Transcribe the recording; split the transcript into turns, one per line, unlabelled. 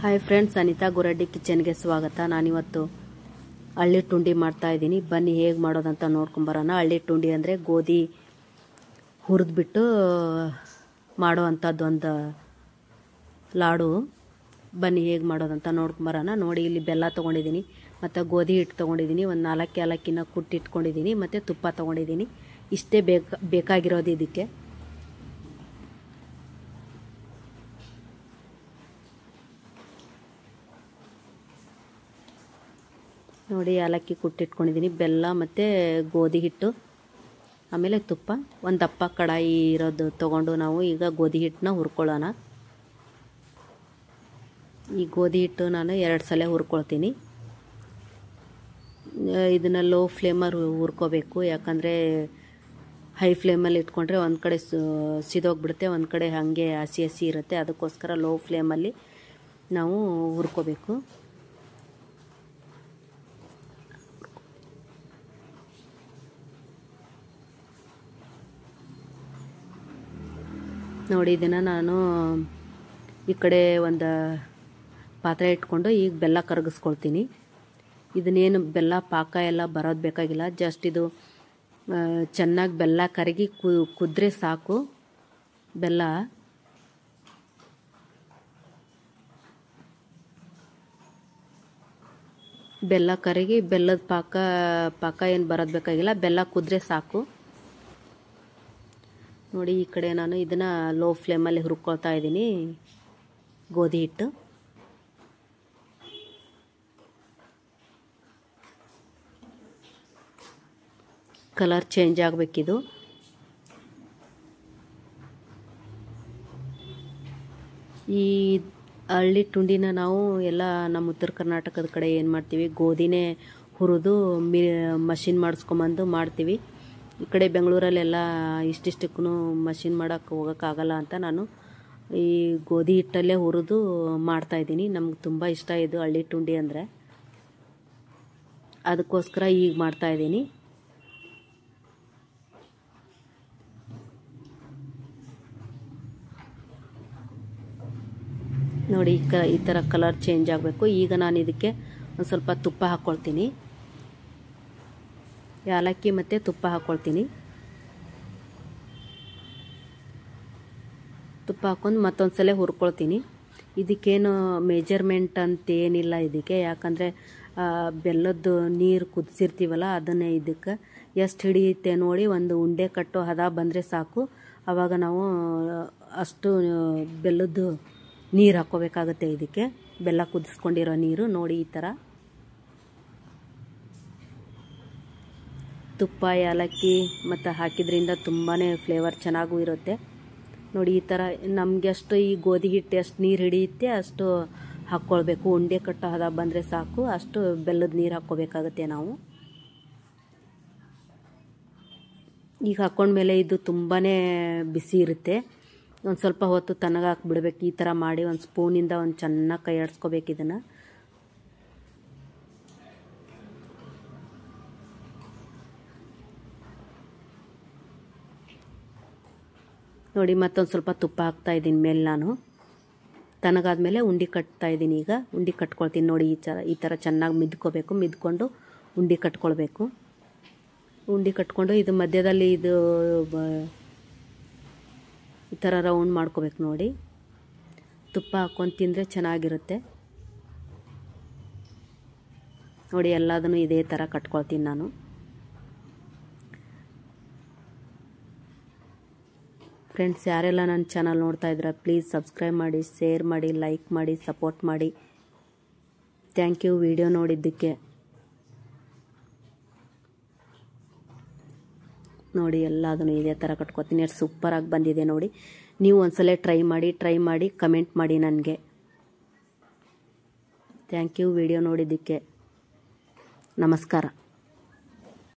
hi friends Anita Guraddi ಕಿಚನ್ಗೆ ಸ್ವಾಗತ ನಾನಿವತ್ತು ಹಳ್ಳಿ ಟುಂಡಿ ಮಾಡ್ತಾ ಇದ್ದೀನಿ ಬನ್ನಿ ಹೇಗೆ ಮಾಡೋದಂತ ನೋಡ್ಕೊಂಬರೋಣ ಹಳ್ಳಿ ಟುಂಡಿ ಅಂದರೆ ಗೋಧಿ ಹುರಿದ್ಬಿಟ್ಟು ಮಾಡೋ ಅಂಥದ್ದೊಂದು ಲಾಡು ಬನ್ನಿ ಹೇಗೆ ಮಾಡೋದಂತ ನೋಡ್ಕೊಂಬರೋಣ ನೋಡಿ ಇಲ್ಲಿ ಬೆಲ್ಲ ತೊಗೊಂಡಿದ್ದೀನಿ ಮತ್ತು ಗೋಧಿ ಹಿಟ್ಟು ತೊಗೊಂಡಿದ್ದೀನಿ ಒಂದು ನಾಲ್ಕು ಅಲಕ್ಕಿನ ಕುಟ್ಟಿಟ್ಕೊಂಡಿದ್ದೀನಿ ಮತ್ತು ತುಪ್ಪ ತೊಗೊಂಡಿದ್ದೀನಿ ಇಷ್ಟೇ ಬೇಕಾಗಿರೋದು ಇದಕ್ಕೆ ನೋಡಿ ಏಲಕ್ಕಿ ಕುಟ್ಟಿಟ್ಕೊಂಡಿದ್ದೀನಿ ಬೆಲ್ಲ ಮತ್ತು ಗೋಧಿ ಹಿಟ್ಟು ಆಮೇಲೆ ತುಪ್ಪ ಒಂದು ದಪ್ಪ ಕಡಾಯಿ ಇರೋದು ತೊಗೊಂಡು ನಾವು ಈಗ ಗೋಧಿ ಹಿಟ್ಟನ್ನ ಹುರ್ಕೊಳ್ಳೋಣ ಈ ಗೋಧಿ ಹಿಟ್ಟು ನಾನು ಎರಡು ಸಲ ಹುರ್ಕೊಳ್ತೀನಿ ಇದನ್ನು ಲೋ ಫ್ಲೇಮರ್ ಹುರ್ಕೋಬೇಕು ಯಾಕಂದರೆ ಹೈ ಫ್ಲೇಮಲ್ಲಿ ಇಟ್ಕೊಂಡ್ರೆ ಒಂದು ಕಡೆ ಸಿದೋಗ್ಬಿಡುತ್ತೆ ಒಂದು ಕಡೆ ಹಾಗೆ ಹಸಿ ಹಸಿ ಇರುತ್ತೆ ಅದಕ್ಕೋಸ್ಕರ ಲೋ ಫ್ಲೇಮಲ್ಲಿ ನಾವು ಹುರ್ಕೋಬೇಕು ನೋಡಿ ಇದನ್ನು ನಾನು ಈ ಕಡೆ ಒಂದು ಪಾತ್ರೆ ಇಟ್ಕೊಂಡು ಈಗ ಬೆಲ್ಲ ಕರಗಿಸ್ಕೊಳ್ತೀನಿ ಇದನ್ನೇನು ಬೆಲ್ಲ ಪಾಕ ಎಲ್ಲ ಬರೋದು ಬೇಕಾಗಿಲ್ಲ ಜಸ್ಟ್ ಇದು ಚೆನ್ನಾಗಿ ಬೆಲ್ಲ ಕರಗಿ ಕುದ್ರೆ ಸಾಕು ಬೆಲ್ಲ ಬೆಲ್ಲ ಕರಗಿ ಬೆಲ್ಲದ ಪಾಕ ಪಾಕ ಏನು ಬರೋದು ಬೇಕಾಗಿಲ್ಲ ಬೆಲ್ಲ ಕುದ್ರೆ ಸಾಕು ನೋಡಿ ಈ ಕಡೆ ನಾನು ಇದನ್ನು ಲೋ ಫ್ಲೇಮಲ್ಲಿ ಹುರ್ಕೊಳ್ತಾ ಇದ್ದೀನಿ ಗೋಧಿ ಹಿಟ್ಟು ಕಲರ್ ಚೇಂಜ್ ಆಗಬೇಕಿದು ಈ ಹಳ್ಳಿ ಟುಂಡಿನ ನಾವು ಎಲ್ಲ ನಮ್ಮ ಉತ್ತರ ಕರ್ನಾಟಕದ ಕಡೆ ಏನು ಮಾಡ್ತೀವಿ ಗೋಧಿನೇ ಹುರಿದು ಮಿ ಮಷಿನ್ ಮಾಡಿಸ್ಕೊಂಬಂದು ಮಾಡ್ತೀವಿ ಈ ಕಡೆ ಬೆಂಗಳೂರಲ್ಲೆಲ್ಲ ಇಷ್ಟಿಷ್ಟಕ್ಕೂ ಮಷಿನ್ ಮಾಡೋಕ್ಕೆ ಹೋಗೋಕ್ಕಾಗಲ್ಲ ಅಂತ ನಾನು ಈ ಗೋಧಿ ಹಿಟ್ಟಲ್ಲೇ ಹುರಿದು ಮಾಡ್ತಾಯಿದ್ದೀನಿ ನಮ್ಗೆ ತುಂಬ ಇಷ್ಟ ಇದು ಹಳ್ಳಿ ಟುಂಡಿ ಅಂದರೆ ಅದಕ್ಕೋಸ್ಕರ ಈಗ ಮಾಡ್ತಾಯಿದ್ದೀನಿ ನೋಡಿ ಈ ಕ ಈ ಥರ ಕಲರ್ ಚೇಂಜ್ ಆಗಬೇಕು ಈಗ ನಾನು ಇದಕ್ಕೆ ಒಂದು ಸ್ವಲ್ಪ ತುಪ್ಪ ಹಾಕ್ಕೊಳ್ತೀನಿ ಏಲಕ್ಕಿ ಮತ್ತು ತುಪ್ಪ ಹಾಕ್ಕೊಳ್ತೀನಿ ತುಪ್ಪ ಹಾಕ್ಕೊಂಡು ಮತ್ತೊಂದು ಸಲ ಹುರ್ಕೊಳ್ತೀನಿ ಇದಕ್ಕೇನು ಮೇಜರ್ಮೆಂಟ್ ಏನಿಲ್ಲ ಇದಕ್ಕೆ ಯಾಕಂದರೆ ಬೆಲ್ಲದ್ದು ನೀರು ಕುದಿಸಿರ್ತೀವಲ್ಲ ಅದನ್ನೇ ಇದಕ್ಕೆ ಎಷ್ಟು ಹಿಡಿಯುತ್ತೆ ನೋಡಿ ಒಂದು ಉಂಡೆ ಕಟ್ಟು ಹದ ಬಂದರೆ ಸಾಕು ಆವಾಗ ನಾವು ಅಷ್ಟು ಬೆಲ್ಲದ್ದು ನೀರು ಹಾಕ್ಕೋಬೇಕಾಗತ್ತೆ ಇದಕ್ಕೆ ಬೆಲ್ಲ ಕುದಿಸ್ಕೊಂಡಿರೋ ನೀರು ನೋಡಿ ಈ ಥರ ತುಪ್ಪ ಏಲಕ್ಕಿ ಮತ್ತು ಹಾಕಿದ್ರಿಂದ ತುಂಬಾ ಫ್ಲೇವರ್ ಚೆನ್ನಾಗೂ ಇರುತ್ತೆ ನೋಡಿ ಈ ಥರ ನಮಗೆ ಅಷ್ಟು ಈ ಗೋಧಿ ಹಿಟ್ಟು ಎಷ್ಟು ನೀರು ಹಿಡಿಯುತ್ತೆ ಅಷ್ಟು ಹಾಕ್ಕೊಳ್ಬೇಕು ಉಂಡೆ ಕಟ್ಟೋ ಹದ ಬಂದರೆ ಸಾಕು ಅಷ್ಟು ಬೆಲ್ಲದ ನೀರು ಹಾಕ್ಕೋಬೇಕಾಗತ್ತೆ ನಾವು ಈಗ ಹಾಕ್ಕೊಂಡ್ಮೇಲೆ ಇದು ತುಂಬಾ ಬಿಸಿ ಇರುತ್ತೆ ಒಂದು ಸ್ವಲ್ಪ ಹೊತ್ತು ಹಾಕ್ಬಿಡ್ಬೇಕು ಈ ಥರ ಮಾಡಿ ಒಂದು ಸ್ಪೂನಿಂದ ಒಂದು ಚೆನ್ನಾಗಿ ಕೈ ಇದನ್ನು ನೋಡಿ ಮತ್ತೊಂದು ಸ್ವಲ್ಪ ತುಪ್ಪ ಹಾಕ್ತಾ ಇದ್ದೀನಿ ಮೇಲೆ ನಾನು ತನಗಾದಮೇಲೆ ಉಂಡೆ ಕಟ್ತಾ ಇದ್ದೀನಿ ಈಗ ಉಂಡಿ ಕಟ್ಕೊಳ್ತೀನಿ ನೋಡಿ ಈ ಥರ ಈ ಥರ ಚೆನ್ನಾಗಿ ಮಿದ್ಕೋಬೇಕು ಮಿದ್ಕೊಂಡು ಉಂಡೆ ಕಟ್ಕೊಳ್ಬೇಕು ಉಂಡಿ ಕಟ್ಕೊಂಡು ಇದು ಮಧ್ಯದಲ್ಲಿ ಇದು ಈ ಥರ ರೌಂಡ್ ಮಾಡ್ಕೋಬೇಕು ನೋಡಿ ತುಪ್ಪ ಹಾಕ್ಕೊಂಡು ತಿಂದರೆ ಚೆನ್ನಾಗಿರುತ್ತೆ ನೋಡಿ ಎಲ್ಲದನ್ನು ಇದೇ ಥರ ಕಟ್ಕೊಳ್ತೀನಿ ನಾನು ಫ್ರೆಂಡ್ಸ್ ಯಾರೆಲ್ಲ ನನ್ನ ಚಾನಲ್ ನೋಡ್ತಾ ಇದ್ರೆ ಪ್ಲೀಸ್ ಸಬ್ಸ್ಕ್ರೈಬ್ ಮಾಡಿ ಶೇರ್ ಮಾಡಿ ಲೈಕ್ ಮಾಡಿ ಸಪೋರ್ಟ್ ಮಾಡಿ ಥ್ಯಾಂಕ್ ಯು ವಿಡಿಯೋ ನೋಡಿದ್ದಕ್ಕೆ ನೋಡಿ ಎಲ್ಲ ಅದನ್ನು ಇದೇ ಥರ ಕಟ್ಕೊತೀನಿ ಸೂಪರಾಗಿ ಬಂದಿದೆ ನೋಡಿ ನೀವು ಒಂದ್ಸಲ ಟ್ರೈ ಮಾಡಿ ಟ್ರೈ ಮಾಡಿ ಕಮೆಂಟ್ ಮಾಡಿ ನನಗೆ ಥ್ಯಾಂಕ್ ಯು ವಿಡಿಯೋ ನೋಡಿದ್ದಕ್ಕೆ ನಮಸ್ಕಾರ